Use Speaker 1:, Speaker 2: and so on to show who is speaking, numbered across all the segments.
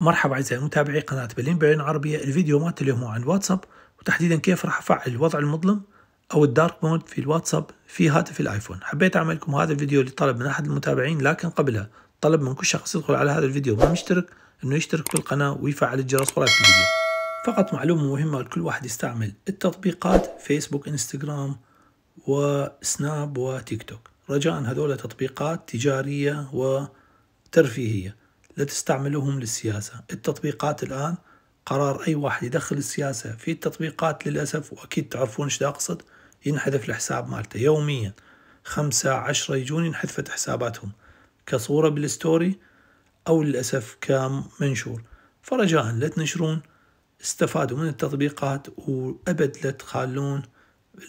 Speaker 1: مرحبا أعزائي متابعي قناة بلين بعين عربية الفيديو مات اليوم هو عن واتساب وتحديدا كيف راح أفعل الوضع المظلم أو الدارك مود في الواتساب في هاتف الآيفون حبيت أعمل لكم هذا الفيديو لطلب من أحد المتابعين لكن قبلها طلب من كل شخص يدخل على هذا الفيديو ما مشترك أنه يشترك في القناة ويفعل الجرس وراء الفيديو فقط معلومة مهمة لكل واحد يستعمل التطبيقات فيسبوك انستغرام وسناب وتيك توك رجاء هذول تطبيقات تجارية وترفيهية لتستعملوهم للسياسة التطبيقات الآن قرار أي واحد يدخل السياسة في التطبيقات للأسف وأكيد تعرفون إيش أقصد ينحذف الحساب مالته يوميا خمسة عشرة يجون ينحذفت حساباتهم كصورة بالستوري أو للأسف كمنشور فرجاء لا تنشرون استفادوا من التطبيقات وأبد لا تخلون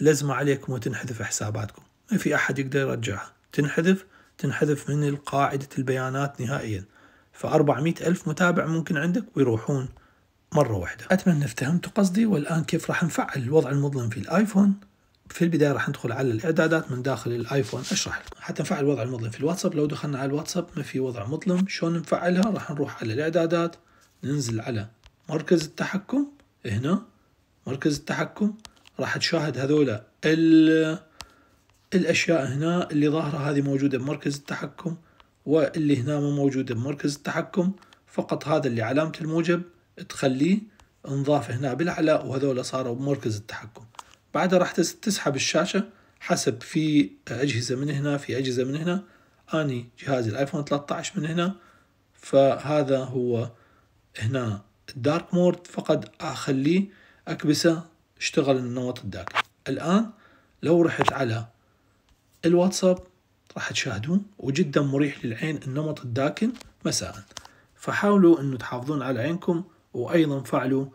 Speaker 1: لزمة عليكم وتنحذف حساباتكم ما في أحد يقدر يرجعها تنحذف تنحذف من قاعدة البيانات نهائياً ف ألف متابع ممكن عندك ويروحون مرة واحدة أتمنى افتهمت قصدي والآن كيف راح نفعل الوضع المظلم في الآيفون في البداية راح ندخل على الإعدادات من داخل الآيفون أشرح لكم حتى نفعل الوضع المظلم في الواتساب لو دخلنا على الواتساب ما في وضع مظلم شلون نفعلها راح نروح على الإعدادات ننزل على مركز التحكم هنا مركز التحكم راح تشاهد هذولا الأشياء هنا اللي ظاهرة هذه موجودة بمركز التحكم واللي هنا مو موجودة بمركز التحكم فقط هذا اللي علامة الموجب تخليه انضاف هنا بالعلاء وهذول صاروا بمركز التحكم بعدها راح تسحب الشاشة حسب في أجهزة من هنا في أجهزة من هنا أني جهاز الآيفون 13 من هنا فهذا هو هنا الدارك مود فقد أخليه أكبسه اشتغل النمط الداخلي الآن لو رحت على الواتساب راح تشاهدون وجدا مريح للعين النمط الداكن مساء فحاولوا انه تحافظون على عينكم وايضا فعلوا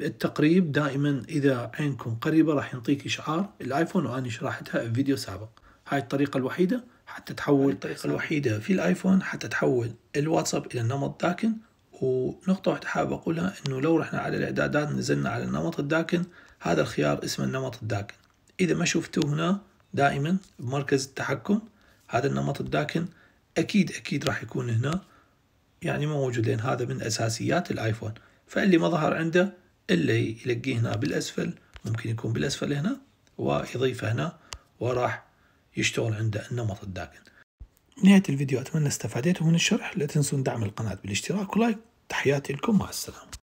Speaker 1: التقريب دائما اذا عينكم قريبه راح ينطيك اشعار الايفون وانا شرحتها في فيديو سابق هاي الطريقه الوحيده حتى تحول الطريقه الوحيده في الايفون حتى تحول الواتساب الى النمط داكن ونقطة واحدة حابب أقولها إنه لو رحنا على الإعدادات نزلنا على النمط الداكن هذا الخيار اسمه النمط الداكن إذا ما شفتوه هنا دائما بمركز التحكم هذا النمط الداكن اكيد اكيد راح يكون هنا يعني مو موجود لان هذا من اساسيات الايفون فاللي ما ظهر عنده الا يلقيه هنا بالاسفل ممكن يكون بالاسفل هنا ويضيفه هنا وراح يشتغل عنده النمط الداكن نهاية الفيديو أتمنى استفاديتوا من الشرح لا تنسون دعم القناة بالاشتراك ولايك تحياتي لكم مع السلامة